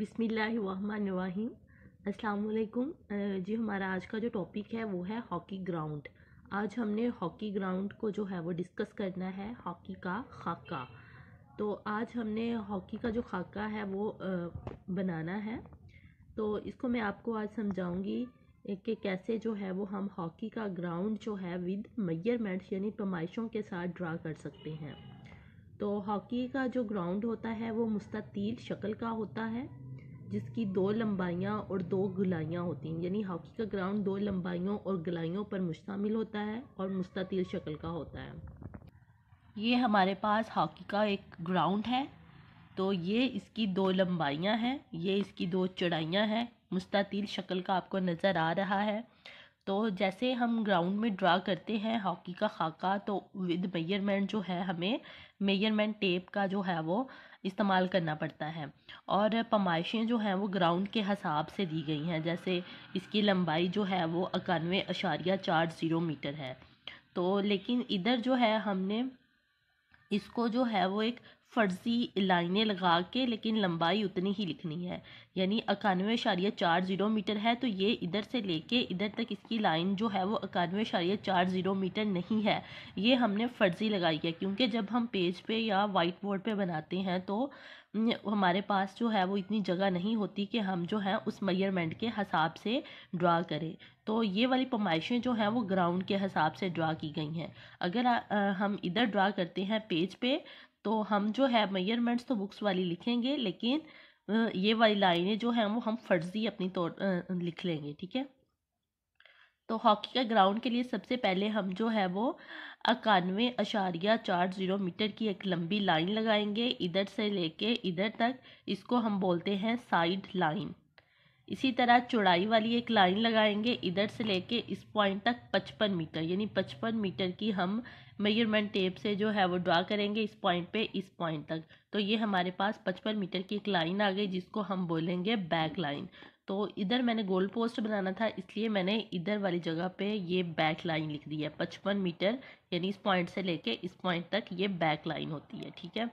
बिसमीम् अस्सलाम जी हमारा आज का जो टॉपिक है वो है हॉकी ग्राउंड आज हमने हॉकी ग्राउंड को जो है वो डिस्कस करना है हॉकी का खाका तो आज हमने हॉकी का जो खाका है वो बनाना है तो इसको मैं आपको आज समझाऊंगी कि कैसे जो है वो हम हॉकी का ग्राउंड जो है विद मैयरमेंट्स यानी पमाइशों के साथ ड्रा कर सकते हैं तो हॉकी का जो ग्राउंड होता है वो मुस्तील शक्ल का होता है जिसकी दो लंबाइयाँ और दो गलाइयाँ होती हैं यानी हॉकी का ग्राउंड दो लंबाइयों और गलाइयों पर मुश्तमिल होता है और मुस्तिल शक्ल का होता है ये हमारे पास हॉकी का एक ग्राउंड है तो ये इसकी दो लंबाइयाँ हैं ये इसकी दो चढ़ाइयाँ हैं मुस्तिल शक्ल का आपको नज़र आ रहा है तो जैसे हम ग्राउंड में ड्रा करते हैं हॉकी का खाका तो विद मेयरमेंट जो है हमें मेयरमेंट टेप का जो है वो इस्तेमाल करना पड़ता है और पमाइशें जो हैं वो ग्राउंड के हिसाब से दी गई हैं जैसे इसकी लंबाई जो है वो इक्यानवे अशारिया चार ज़ीरो मीटर है तो लेकिन इधर जो है हमने इसको जो है वो एक फर्जी लाइनें लगा के लेकिन लंबाई उतनी ही लिखनी है यानी इक्यानवे इशारिया चार ज़ीरो मीटर है तो ये इधर से लेके इधर तक इसकी लाइन जो है वो इक्यानवे इशारिया चार ज़ीरो मीटर नहीं है ये हमने फर्जी लगाई है क्योंकि जब हम पेज पे या वाइट बोर्ड पे बनाते हैं तो हमारे पास जो है वो इतनी जगह नहीं होती कि हम जो है उस मेयरमेंट के हिसाब से ड्रा करें तो ये वाली पमाइशें जो हैं वो ग्राउंड के हिसाब से ड्रा की गई हैं अगर आ, हम इधर ड्रा करते हैं पेज पे तो हम जो है मेयरमेंट्स तो बुक्स वाली लिखेंगे लेकिन ये वाली लाइनें जो हैं वो हम फर्जी अपनी तौर लिख लेंगे ठीक है तो हॉकी का ग्राउंड के लिए सबसे पहले हम जो है वो इक्यानवे अशारिया चार जीरो मीटर की एक लंबी लाइन लगाएंगे इधर से लेके इधर तक इसको हम बोलते हैं साइड लाइन इसी तरह चौड़ाई वाली एक लाइन लगाएंगे इधर से लेके इस पॉइंट तक पचपन मीटर यानी पचपन मीटर की हम मेजरमेंट टेप से जो है वो ड्रा करेंगे इस पॉइंट पे इस पॉइंट तक तो ये हमारे पास पचपन मीटर की एक लाइन आ गई जिसको हम बोलेंगे बैक लाइन तो इधर मैंने गोल पोस्ट बनाना था इसलिए मैंने इधर वाली जगह पे ये बैक लाइन लिख दी है पचपन मीटर यानी इस पॉइंट से लेके इस पॉइंट तक ये बैक लाइन होती है ठीक है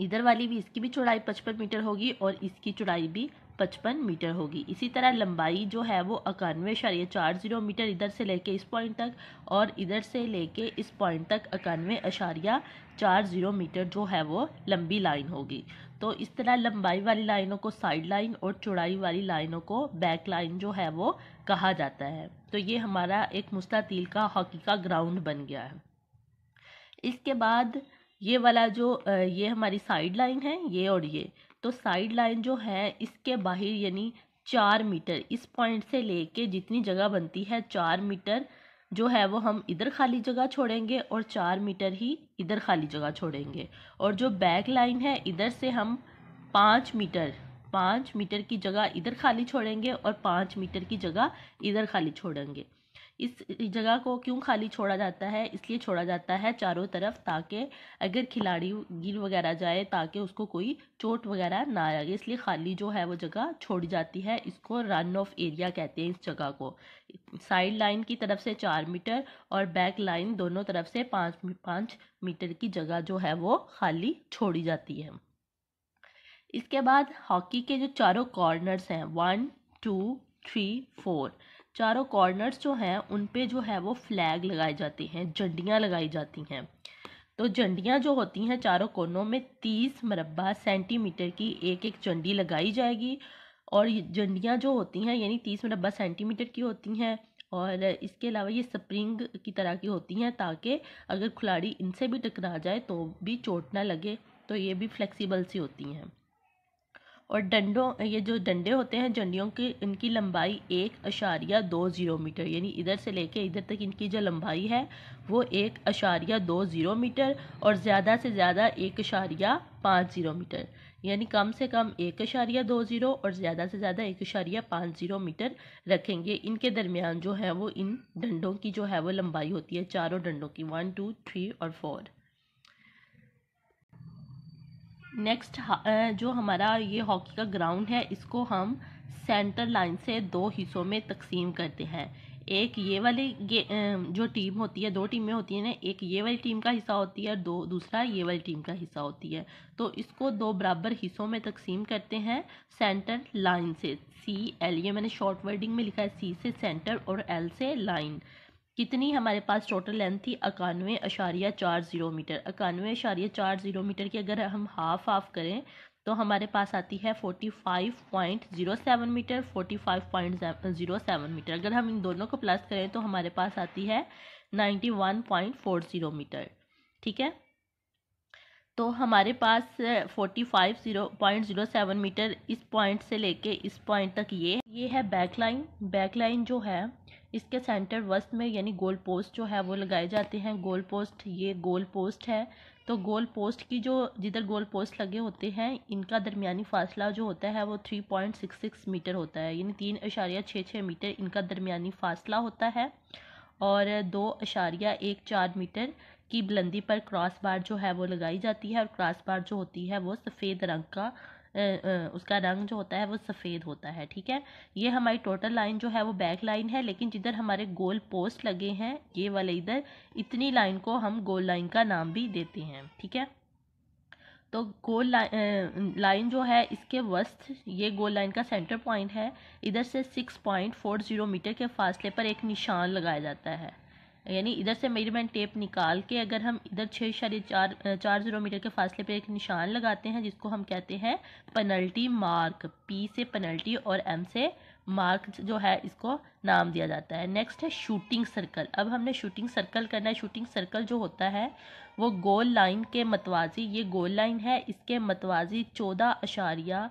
इधर वाली भी इसकी भी चौड़ाई पचपन मीटर होगी और इसकी चौड़ाई भी पचपन मीटर होगी इसी तरह लंबाई जो है वो इक्यानवे अशारिया चार जीरो मीटर इधर से लेके इस पॉइंट तक और इधर से लेके इस पॉइंट तक इक्यानवे अशारिया चार जीरो मीटर जो है वो लंबी लाइन होगी तो इस तरह लंबाई वाली लाइनों को साइड लाइन और चौड़ाई वाली लाइनों को बैक लाइन जो है वो कहा जाता है तो ये हमारा एक मुस्तातील का हॉकी का ग्राउंड बन गया है इसके बाद ये वाला जो ये हमारी साइड लाइन है ये और ये तो साइड लाइन जो है इसके बाहर यानी चार मीटर इस पॉइंट से लेके जितनी जगह बनती है चार मीटर जो है वो हम इधर खाली जगह छोड़ेंगे और चार मीटर ही इधर खाली जगह छोड़ेंगे और जो बैक लाइन है इधर से हम पाँच मीटर पाँच मीटर की जगह इधर खाली छोड़ेंगे और पाँच मीटर की जगह इधर खाली छोड़ेंगे इस जगह को क्यों खाली छोड़ा जाता है इसलिए छोड़ा जाता है चारों तरफ ताकि अगर खिलाड़ी गिर वगैरह जाए ताकि उसको कोई चोट वगैरह ना आए इसलिए खाली जो है वो जगह छोड़ी जाती है इसको रन ऑफ एरिया कहते हैं इस जगह को साइड लाइन की तरफ से चार मीटर और बैक लाइन दोनों तरफ से पाँच पाँच मीटर की जगह जो है वो खाली छोड़ी जाती है इसके बाद हॉकी के जो चारों कॉर्नर्स हैं वन टू थ्री फोर चारों कॉर्नर्स जो हैं उन पे जो है वो फ्लैग लगाए जाते हैं झंडियाँ लगाई जाती हैं तो झंडियाँ जो होती हैं चारों कोनों में तीस मरबा सेंटीमीटर की एक एक झंडी लगाई जाएगी और झंडियाँ जो होती हैं यानी तीस मरबा सेंटीमीटर की होती हैं और इसके अलावा ये स्प्रिंग की तरह की होती हैं ताकि अगर खिलाड़ी इनसे भी टकरा जाए तो भी चोट ना लगे तो ये भी फ्लेक्सिबल सी होती हैं और डंडों ये जो डंडे होते हैं डंडियों की इनकी लंबाई एक अशारिया दो ज़ीरो मीटर यानी इधर से लेके इधर तक इनकी जो लंबाई है वो एक अशारिया दो ज़ीरो मीटर और ज़्यादा से ज़्यादा एक अशारिया पाँच ज़ीरो मीटर यानी कम से कम एक अशारिया दो ज़ीरो और ज़्यादा से ज़्यादा एक अशारिया पाँच ज़ीरो मीटर रखेंगे इनके दरमियान जो है वो इन डंडों की जो है वो लंबाई होती है चारों डंडों की वन टू थ्री और फोर नेक्स्ट जो हमारा ये हॉकी का ग्राउंड है इसको हम सेंटर लाइन से दो हिस्सों में तकसीम करते हैं एक ये वाली जो टीम होती है दो टीमें होती हैं ना एक ये वाली टीम का हिस्सा होती है और दो दूसरा ये वाली टीम का हिस्सा होती है तो इसको दो बराबर हिस्सों में तकसीम करते हैं सेंटर लाइन से सी एल ये मैंने शॉर्ट वर्डिंग में लिखा है सी से सेंटर और एल से लाइन कितनी हमारे पास टोटल लेंथ थी इक्यानवे अशारिया चार ज़ीरो मीटर इक्यानवे अशारिया चार ज़ीरो मीटर की अगर हम हाफ हाफ करें तो हमारे पास आती है forty five point zero seven metre forty five point zero seven metre अगर हम इन दोनों को प्लस करें तो हमारे पास आती है ninety one point four zero metre ठीक है तो हमारे पास forty five zero point zero seven metre इस पॉइंट से लेके इस पॉइंट तक ये ये है बैक लाइन बैक लाइन जो है इसके सेंटर वस्त में यानी गोल पोस्ट जो है वो लगाए जाते हैं गोल पोस्ट ये गोल पोस्ट है तो गोल पोस्ट की जो जिधर गोल पोस्ट लगे होते हैं इनका दरमियानी फासला जो होता है वो three point six six metre होता है यानी तीन अशारिया छः छः मीटर इनका दरमियानी फासला होता है और दो अशारिया एक चार मीटर की बुलंदी पर क्रॉस बार जो है वो लगाई जाती है और क्रॉस बार जो होती है वो सफ़ेद रंग का उसका रंग जो होता है वो सफ़ेद होता है ठीक है ये हमारी टोटल लाइन जो है वो बैक लाइन है लेकिन जिधर हमारे गोल पोस्ट लगे हैं ये वाले इधर इतनी लाइन को हम गोल लाइन का नाम भी देते हैं ठीक है तो गोल लाइन लाइन जो है इसके वस्त ये गोल लाइन का सेंटर पॉइंट है इधर से six point four zero metre के फासले पर एक निशान लगाया जाता है यानी इधर से मेजरमेंट टेप निकाल के अगर हम इधर छः इशारे चार चार ज़ीरो मीटर के फासले पर एक निशान लगाते हैं जिसको हम कहते हैं पेनल्टी मार्क पी से पेनल्टी और एम से मार्क जो है इसको नाम दिया जाता है नेक्स्ट है शूटिंग सर्कल अब हमने शूटिंग सर्कल करना है शूटिंग सर्कल जो होता है वो गोल लाइन के मतवाजी ये गोल लाइन है इसके मतवाजी चौदह अशारिया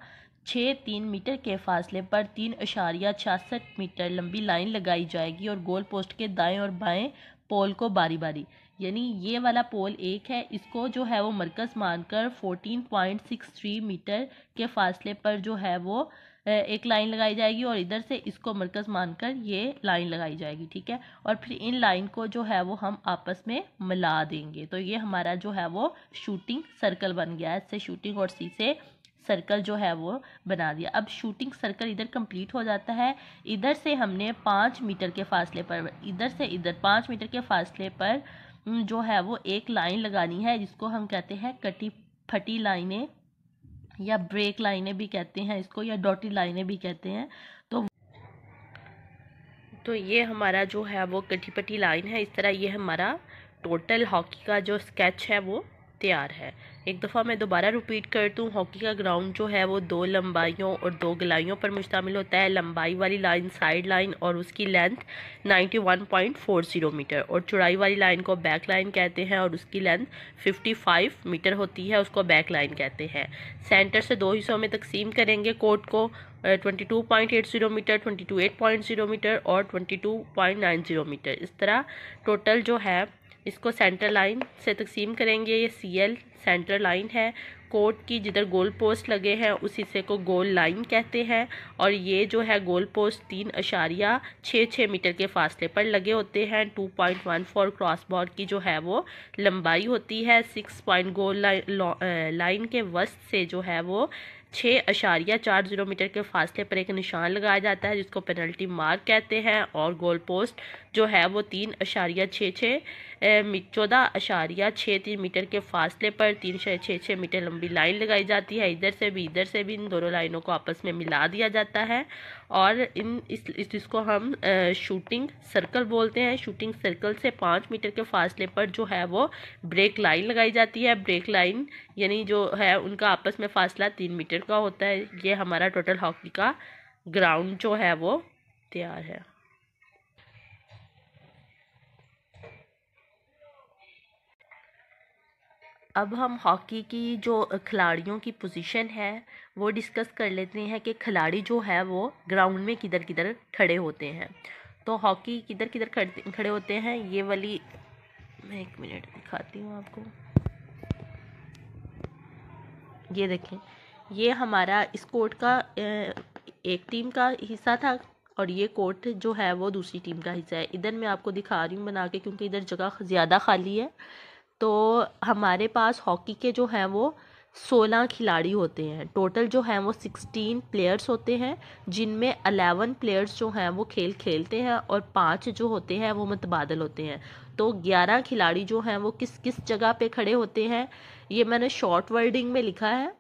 छः तीन मीटर के फासले पर तीन अशारिया छियासठ मीटर लंबी लाइन लगाई जाएगी और गोल पोस्ट के दाएं और बाएं पोल को बारी बारी यानी ये वाला पोल एक है इसको जो है वो मरकज़ मानकर fourteen point six three metre के फासले पर जो है वो एक लाइन लगाई जाएगी और इधर से इसको मरकज़ मानकर ये लाइन लगाई जाएगी ठीक है और फिर इन लाइन को जो है वो हम आपस में मिला देंगे तो ये हमारा जो है वो शूटिंग सर्कल बन गया है इससे शूटिंग और सी से सर्कल जो है वो बना दिया अब शूटिंग सर्कल इधर कंप्लीट हो जाता है इधर से हमने पाँच मीटर के फासले पर इधर से इधर पाँच मीटर के फासले पर हम्म, जो है वो एक लाइन लगानी है जिसको हम कहते हैं कटी फटी लाइनें या ब्रेक लाइनें भी कहते हैं इसको या डॉटी लाइनें भी कहते हैं तो तो ये हमारा जो है वो कटी पटी लाइन है इस तरह ये हमारा टोटल हॉकी का जो स्केच है वो तैयार है एक दफ़ा मैं दोबारा रिपीट कर दूँ हॉकी का ग्राउंड जो है वो दो लंबाइयों और दो गलाइयों पर मुश्तमिल होता है लंबाई वाली लाइन साइड लाइन और उसकी लेंथ 91.40 मीटर और चौड़ाई वाली लाइन को बैक लाइन कहते हैं और उसकी लेंथ 55 मीटर होती है उसको बैक लाइन कहते हैं सेंटर से दो हिस्सों में तकसीम करेंगे कोर्ट को twenty two point eight zero metre twenty two eight point zero metre और twenty two point nine zero metre इस तरह टोटल जो है इसको सेंटर लाइन से तकसीम करेंगे ये सी एल सेंटर लाइन है कोर्ट की जिधर गोल पोस्ट लगे हैं उस हिस्से को गोल लाइन कहते हैं और ये जो है गोल पोस्ट तीन अशारिया छः छः मीटर के फासले पर लगे होते हैं two point one four cross board की जो है वो लंबाई होती है सिक्स पॉइंट गोल लाइन के वस्त से जो है वो छः अशारिया चार जीरो मीटर के फासले पर एक निशान लगाया जाता है जिसको पेनल्टी मार्क कहते हैं और गोल पोस्ट जो है वो तीन अशारिया छः छः चौदह अशारिया छः तीन मीटर के फासले पर तीन शह छः छः मीटर लंबी लाइन लगाई जाती है इधर से भी इधर से भी इन दोनों लाइनों को आपस में मिला दिया जाता है और इन इस इसको हम शूटिंग सर्कल बोलते हैं शूटिंग सर्कल से पाँच मीटर के फासले पर जो है वो ब्रेक लाइन लगाई जाती है ब्रेक लाइन यानी जो है उनका आपस में फासला तीन मीटर का होता है ये हमारा टोटल हॉकी का ग्राउंड जो है वो तैयार है अब हम हॉकी की जो खिलाड़ियों की पोजीशन है वो डिस्कस कर लेते हैं कि खिलाड़ी जो है वो ग्राउंड में किधर किधर खड़े होते हैं तो हॉकी किधर किधर खड़े होते हैं ये वाली मैं एक मिनट दिखाती हूँ आपको ये देखें ये हमारा इस कोर्ट का एक टीम का हिस्सा था और ये कोर्ट जो है वो दूसरी टीम का हिस्सा है इधर मैं आपको दिखा रही हूँ बना के क्योंकि इधर जगह ज़्यादा खाली है तो हमारे पास हॉकी के जो हैं वो सोलह खिलाड़ी होते हैं टोटल जो हैं वो सिक्सटीन प्लेयर्स होते हैं जिनमें अलेवन प्लेयर्स जो हैं वो खेल खेलते हैं और पाँच जो होते हैं वो मुतबादल होते हैं तो ग्यारह खिलाड़ी जो हैं वो किस किस जगह पे खड़े होते हैं ये मैंने शॉर्ट वर्डिंग में लिखा है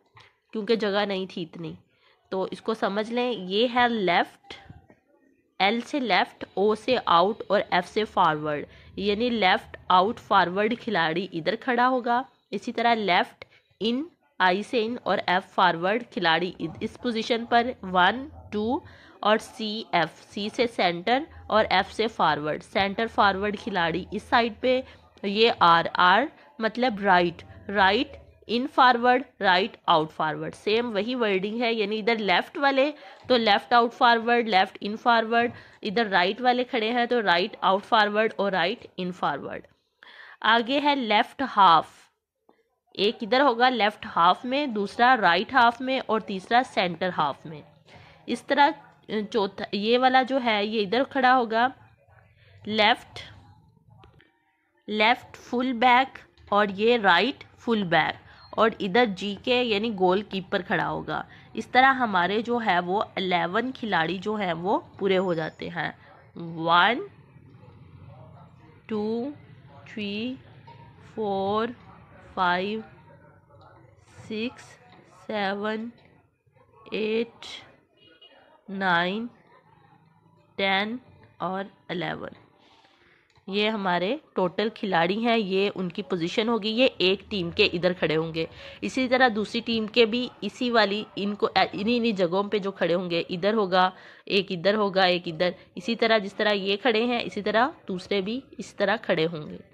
क्योंकि जगह नहीं थी इतनी तो इसको समझ लें ये है लेफ़्ट एल से लेफ्ट ओ से आउट और एफ से फॉरवर्ड यानी लेफ्ट आउट फॉरवर्ड खिलाड़ी इधर खड़ा होगा इसी तरह लेफ्ट इन आई से इन और एफ फॉरवर्ड खिलाड़ी इस पोजीशन पर वन टू और सी एफ सी से सेंटर और एफ से फॉरवर्ड सेंटर फॉरवर्ड खिलाड़ी इस साइड पे ये आर आर मतलब right right in forward right out forward same वही वर्डिंग है यानी इधर लेफ्ट वाले तो left out forward left in forward इधर राइट वाले खड़े हैं तो राइट आउट फारवर्ड और राइट इन फारवर्ड आगे है लेफ्ट हाफ एक इधर होगा लेफ्ट हाफ में दूसरा राइट हाफ में और तीसरा सेंटर हाफ में इस तरह चौथा ये वाला जो है ये इधर खड़ा होगा लेफ्ट लेफ्ट फुल बैक और ये राइट फुल बैक और इधर जी के यानी गोल कीपर खड़ा होगा इस तरह हमारे जो है वो अलेवन खिलाड़ी जो है वो पूरे हो जाते हैं one two three four five six seven eight nine ten और अलेवन ये हमारे टोटल खिलाड़ी हैं ये उनकी पोजीशन होगी ये एक टीम के इधर खड़े होंगे इसी तरह दूसरी टीम के भी इसी वाली इनको इन्हीं इन्हीं जगहों पे जो खड़े होंगे इधर होगा एक इधर होगा एक इधर इसी तरह जिस तरह ये खड़े हैं इसी तरह दूसरे भी इस तरह खड़े होंगे